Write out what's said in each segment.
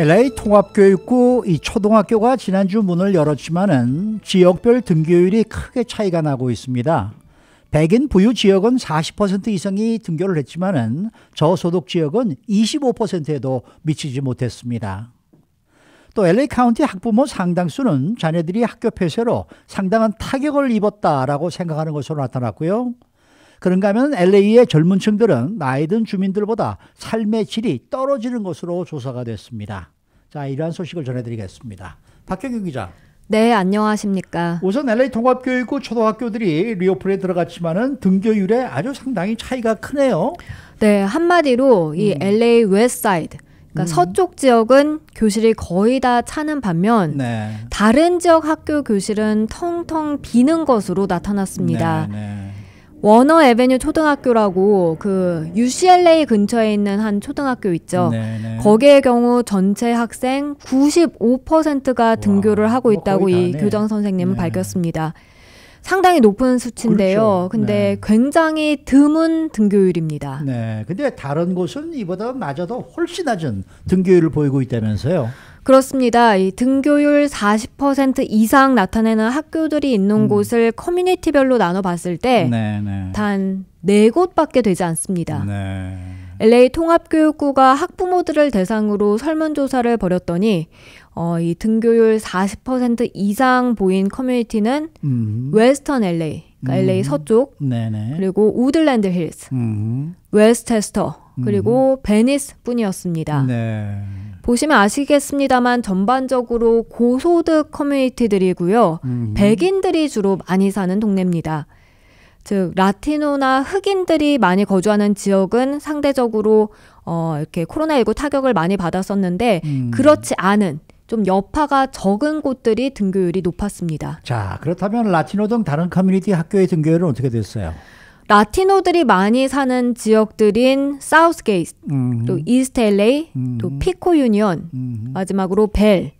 LA 통합교육구 이 초등학교가 지난주 문을 열었지만은 지역별 등교율이 크게 차이가 나고 있습니다. 백인 부유 지역은 40% 이상이 등교를 했지만은 저소득 지역은 25%에도 미치지 못했습니다. 또 LA 카운티 학부모 상당수는 자녀들이 학교 폐쇄로 상당한 타격을 입었다라고 생각하는 것으로 나타났고요. 그런가 하면 LA의 젊은 층들은 나이든 주민들보다 삶의 질이 떨어지는 것으로 조사가 됐습니다. 자, 이러한 소식을 전해드리겠습니다. 박경규 기자. 네, 안녕하십니까. 우선 LA 통합교육구 초등학교들이 리오플에 들어갔지만은 등교율에 아주 상당히 차이가 크네요. 네, 한마디로 이 음. LA 웨스트사이드 그러니까 음. 서쪽 지역은 교실이 거의 다 차는 반면 네. 다른 지역 학교 교실은 텅텅 비는 것으로 나타났습니다. 네, 네. 워너 에베뉴 초등학교라고 그 UCLA 근처에 있는 한 초등학교 있죠. 네네. 네. 거기의 경우 전체 학생 95%가 우와, 등교를 하고 뭐 있다고 이 네. 교장 선생님은 네. 밝혔습니다. 상당히 높은 수치인데요. 그렇죠. 근데 네. 굉장히 드문 등교율입니다. 네. 근데 다른 곳은 이보다 낮아도 훨씬 낮은 등교율을 보이고 있다면서요. 그렇습니다. 이 등교율 40% 이상 나타내는 학교들이 있는 음. 곳을 커뮤니티별로 나눠봤을 때 단네 네. 네 곳밖에 되지 않습니다. 네. LA 통합교육부가 학부모들을 대상으로 설문조사를 벌였더니 어, 이 등교율 40% 이상 보인 커뮤니티는 음. 웨스턴 LA, 그러니까 음. LA 서쪽, 네네. 네. 그리고 우들랜드 힐스, 음. 웨스테스터, 그리고 음. 베니스뿐이었습니다. 네. 보시면 아시겠습니다만 전반적으로 고소득 커뮤니티들이고요. 음. 백인들이 주로 많이 사는 동네입니다. 즉 라티노나 흑인들이 많이 거주하는 지역은 상대적으로 어 이렇게 코로나19 타격을 많이 받았었는데 음. 그렇지 않은 좀 여파가 적은 곳들이 등교율이 높았습니다. 자, 그렇다면 라티노 등 다른 커뮤니티 학교의 등교율은 어떻게 됐어요? 라티노들이 많이 사는 지역들인 사우스게이트, 음. 또이스텔레이 음. 또 피코 유니언, 음. 마지막으로 벨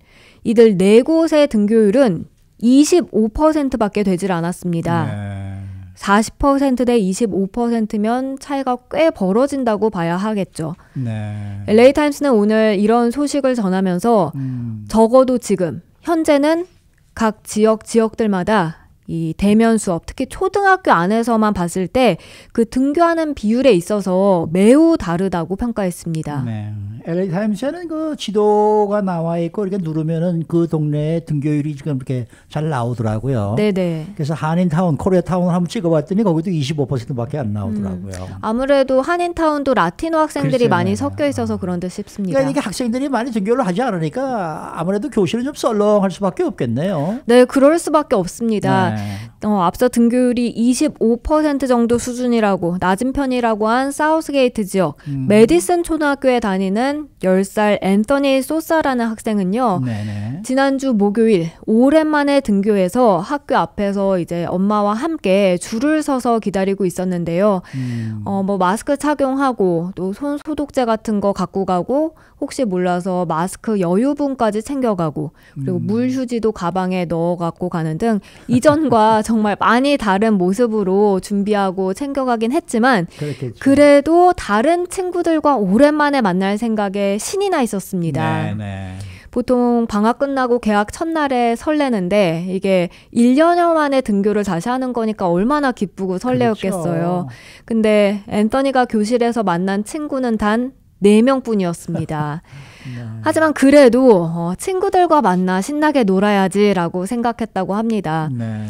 이들 네 곳의 등교율은 25%밖에 되질 않았습니다. 네. 40%대 25%면 차이가 꽤 벌어진다고 봐야 하겠죠. 네. LA 타임스는 오늘 이런 소식을 전하면서 음. 적어도 지금 현재는 각 지역 지역들마다 이 대면 수업, 특히 초등학교 안에서만 봤을 때 그 등교하는 비율에 있어서 매우 다르다고 평가했습니다. 네. LA 타임스에는 그 지도가 나와 있고 이렇게 누르면은 그 동네의 등교율이 지금 이렇게 잘 나오더라고요. 네네. 그래서 한인타운, 코리아타운을 한번 찍어봤더니 거기도 25%밖에 안 나오더라고요. 음. 아무래도 한인타운도 라틴어 학생들이 글쎄요. 많이 섞여 있어서 그런 듯 싶습니다. 그러니까 이게 학생들이 많이 등교를 하지 않으니까 아무래도 교실은 좀 썰렁할 수밖에 없겠네요. 네, 그럴 수밖에 없습니다. 네. 어, 앞서 등교율이 25% 정도 수준이라고 낮은 편이라고 한 사우스게이트 지역 음. 메디슨 초등학교에 다니는 10살 앤터니 소사라는 학생은요. 네네. 지난주 목요일 오랜만에 등교해서 학교 앞에서 이제 엄마와 함께 줄을 서서 기다리고 있었는데요. 음. 어, 뭐 마스크 착용하고 또 손 소독제 같은 거 갖고 가고 혹시 몰라서 마스크 여유분까지 챙겨가고 그리고 음. 물 휴지도 가방에 넣어 갖고 가는 등 이전과 정말 많이 다른 모습으로 준비하고 챙겨가긴 했지만 그렇겠죠. 그래도 다른 친구들과 오랜만에 만날 생각에 신이 나 있었습니다. 네, 네. 보통 방학 끝나고 개학 첫날에 설레는데 이게 1년여 만에 등교를 다시 하는 거니까 얼마나 기쁘고 설레었겠어요. 그렇죠. 근데 앤서니가 교실에서 만난 친구는 단 4명 뿐이었습니다. 네. 하지만 그래도 어, 친구들과 만나 신나게 놀아야지라고 생각했다고 합니다. 네.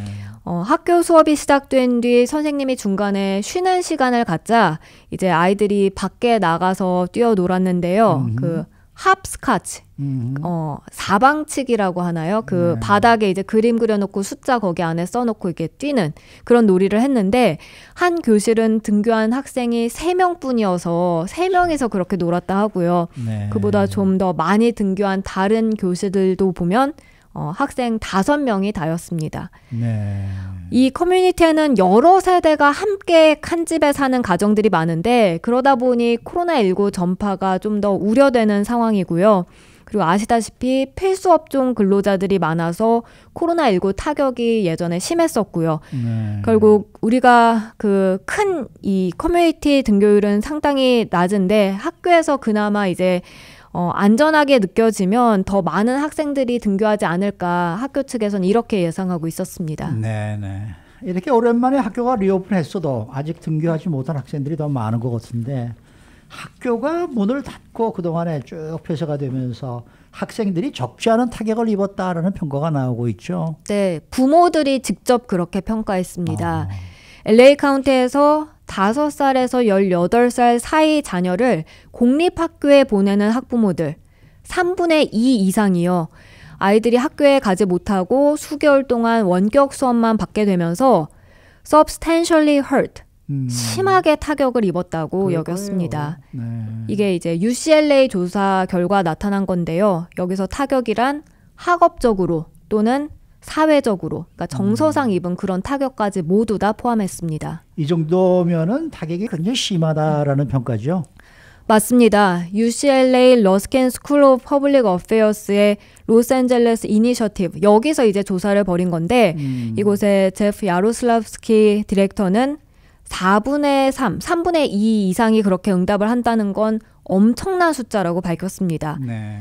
어, 학교 수업이 시작된 뒤 선생님이 중간에 쉬는 시간을 갖자 이제 아이들이 밖에 나가서 뛰어놀았는데요. 음그 합스카치, 음 어, 사방치기라고 하나요? 그 네. 바닥에 이제 그림 그려놓고 숫자 거기 안에 써놓고 이렇게 뛰는 그런 놀이를 했는데 한 교실은 등교한 학생이 세명 뿐이어서 세명이서 그렇게 놀았다 하고요. 네. 그보다 좀 더 많이 등교한 다른 교실들도 보면 어, 학생 다섯 명이 다였습니다. 네. 이 커뮤니티에는 여러 세대가 함께 한 집에 사는 가정들이 많은데 그러다 보니 코로나19 전파가 좀 더 우려되는 상황이고요. 그리고 아시다시피 필수 업종 근로자들이 많아서 코로나19 타격이 예전에 심했었고요. 네. 결국 우리가 그 큰 이 커뮤니티 등교율은 상당히 낮은데 학교에서 그나마 이제 어, 안전하게 느껴지면 더 많은 학생들이 등교하지 않을까 학교 측에선 이렇게 예상하고 있었습니다. 네, 네. 이렇게 오랜만에 학교가 리오픈했어도 아직 등교하지 못한 학생들이 더 많은 것 같은데 학교가 문을 닫고 그동안에 쭉 폐쇄가 되면서 학생들이 적지 않은 타격을 입었다라는 평가가 나오고 있죠. 네, 부모들이 직접 그렇게 평가했습니다. 아. LA 카운티에서 5 살에서 1 8살 사이 자녀를 공립학교에 보내는 학부모들 3분의 2 이상이요. 아이들이 학교에 가지 못하고 수개월 동안 원격 수업만 받게 되면서 substantially hurt 음. 심하게 타격을 입었다고 그럴까요? 여겼습니다. 네. 이게 이제 UCLA 조사 결과 나타난 건데요. 여기서 타격이란 학업적으로 또는 사회적으로, 그러니까 음. 정서상 입은 그런 타격까지 모두 다 포함했습니다. 이 정도면은 타격이 굉장히 심하다라는 음. 평가죠. 맞습니다. UCLA 러스켄 스쿨 오브 퍼블릭 어페어스의 로스앤젤레스 이니셔티브 여기서 이제 조사를 벌인 건데 음. 이곳에 제프 야로슬랍스키 디렉터는 4분의 3, 3분의 2 이상이 그렇게 응답을 한다는 건 엄청난 숫자라고 밝혔습니다. 네.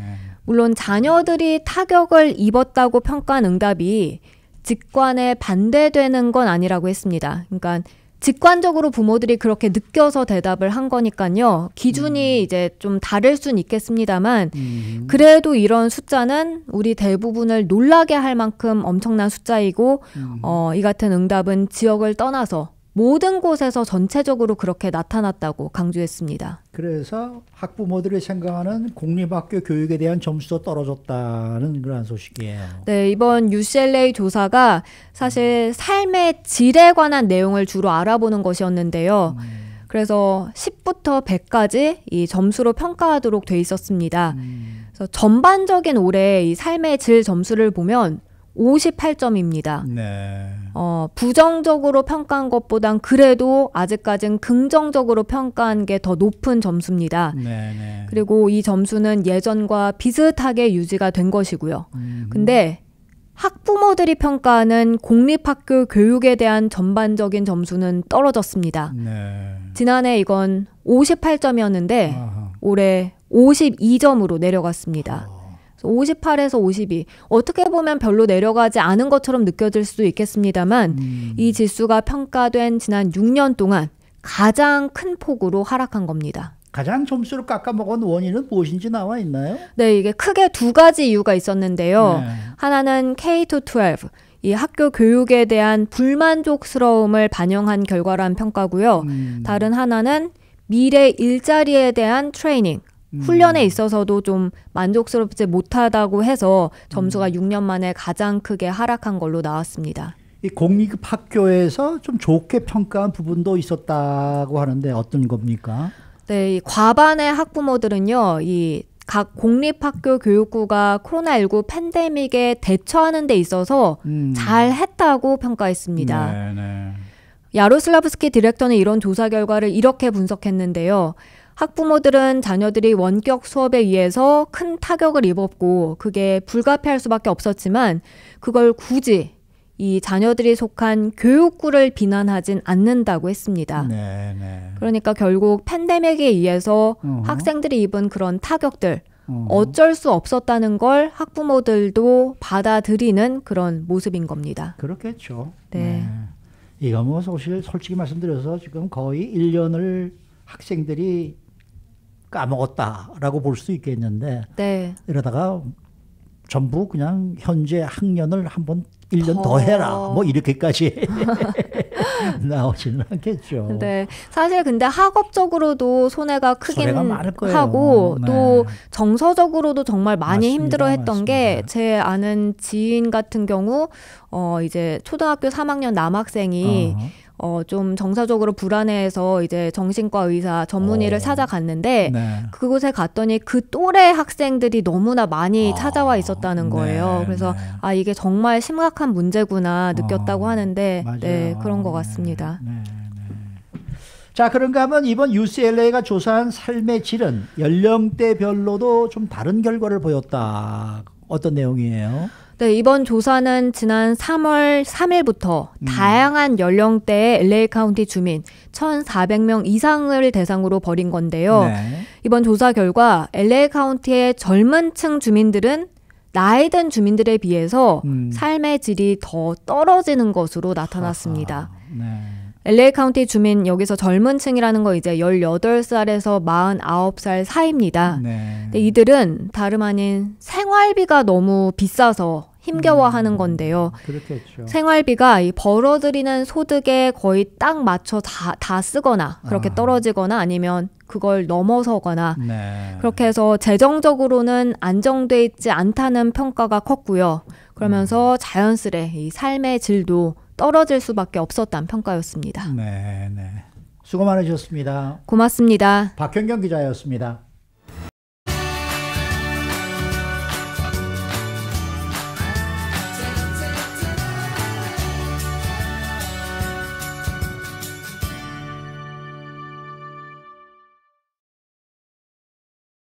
물론 자녀들이 타격을 입었다고 평가한 응답이 직관에 반대되는 건 아니라고 했습니다. 그러니까 직관적으로 부모들이 그렇게 느껴서 대답을 한 거니까요. 기준이 음. 이제 좀 다를 순 있겠습니다만, 음. 그래도 이런 숫자는 우리 대부분을 놀라게 할 만큼 엄청난 숫자이고, 음. 어, 이 같은 응답은 지역을 떠나서 모든 곳에서 전체적으로 그렇게 나타났다고 강조했습니다. 그래서 학부모들이 생각하는 공립학교 교육에 대한 점수도 떨어졌다는 그런 소식이에요. 네, 이번 UCLA 조사가 사실 삶의 질에 관한 내용을 주로 알아보는 것이었는데요. 음. 그래서 10부터 100까지 이 점수로 평가하도록 돼 있었습니다. 음. 그래서 전반적인 올해 이 삶의 질 점수를 보면 58점입니다. 네. 어, 부정적으로 평가한 것보단 그래도 아직까지는 긍정적으로 평가한 게 더 높은 점수입니다. 네네. 네. 그리고 이 점수는 예전과 비슷하게 유지가 된 것이고요. 음. 근데 학부모들이 평가하는 공립학교 교육에 대한 전반적인 점수는 떨어졌습니다. 네. 지난해 이건 58점이었는데 아하. 올해 52점으로 내려갔습니다. 어. 58에서 52. 어떻게 보면 별로 내려가지 않은 것처럼 느껴질 수도 있겠습니다만 음. 이 지수가 평가된 지난 6년 동안 가장 큰 폭으로 하락한 겁니다. 가장 점수를 깎아먹은 원인은 무엇인지 나와 있나요? 네, 이게 크게 두 가지 이유가 있었는데요. 네. 하나는 K-12, 이 학교 교육에 대한 불만족스러움을 반영한 결과란 평가고요. 음. 다른 하나는 미래 일자리에 대한 트레이닝, 음. 훈련에 있어서도 좀 만족스럽지 못하다고 해서 점수가 음. 6년 만에 가장 크게 하락한 걸로 나왔습니다. 이 공립 학교에서 좀 좋게 평가한 부분도 있었다고 하는데 어떤 겁니까? 네, 과반의 학부모들은요, 이 각 공립학교 교육부가 코로나19 팬데믹에 대처하는 데 있어서 음. 잘 했다고 평가했습니다. 네네. 네. 야로슬라브스키 디렉터는 이런 조사 결과를 이렇게 분석했는데요. 학부모들은 자녀들이 원격 수업에 의해서 큰 타격을 입었고 그게 불가피할 수밖에 없었지만 그걸 굳이 이 자녀들이 속한 교육구를 비난하진 않는다고 했습니다. 네, 네. 그러니까 결국 팬데믹에 의해서 어허. 학생들이 입은 그런 타격들 어허. 어쩔 수 없었다는 걸 학부모들도 받아들이는 그런 모습인 겁니다. 그렇겠죠. 네. 네. 이거 뭐 사실 솔직히 말씀드려서 지금 거의 1년을 학생들이 까먹었다라고 볼 수 있겠는데 네. 이러다가 전부 그냥 현재 학년을 한번 1년 더, 더 해라. 뭐 이렇게까지 나오지는 않겠죠. 네. 사실 근데 학업적으로도 손해가 크긴 하고 네. 또 정서적으로도 정말 많이 힘들어 했던 게 제 아는 지인 같은 경우 어 이제 초등학교 3학년 남학생이 어. 어, 좀 정서적으로 불안해서 해 이제 정신과 의사 전문의를 오. 어. 찾아갔는데 네. 그곳에 갔더니 그 또래 학생들이 너무나 많이 아. 찾아와 있었다는 네. 거예요. 네. 그래서 네. 아 이게 정말 심각한 문제구나 아, 느꼈다고 아. 하는데 네, 맞아요. 네 그런 것 네. 같습니다. 자 그런가 하면 이번 UCLA가 조사한 삶의 질은 연령대별로도 좀 다른 결과를 보였다. 어떤 내용이에요? 네, 이번 조사는 지난 3월 3일부터 음. 다양한 연령대의 LA 카운티 주민 1,400명 이상을 대상으로 벌인 건데요. 네. 이번 조사 결과 LA 카운티의 젊은 층 주민들은 나이든 주민들에 비해서 음. 삶의 질이 더 떨어지는 것으로 나타났습니다. 아, 네. LA 카운티 주민 여기서 젊은 층이라는 거 이제 18살에서 49살 사이입니다. 네. 근데 이들은 다름 아닌 생활비가 너무 비싸서 힘겨워하는 음, 건데요. 그렇겠죠. 생활비가 이 벌어들이는 소득에 거의 딱 맞춰 다, 다 쓰거나 그렇게 아. 떨어지거나 아니면 그걸 넘어서거나 네. 그렇게 해서 재정적으로는 안정돼 있지 않다는 평가가 컸고요. 그러면서 자연스레 이 삶의 질도 떨어질 수밖에 없었다는 평가였습니다. 네, 네. 수고 많으셨습니다. 고맙습니다. 박현경 기자였습니다.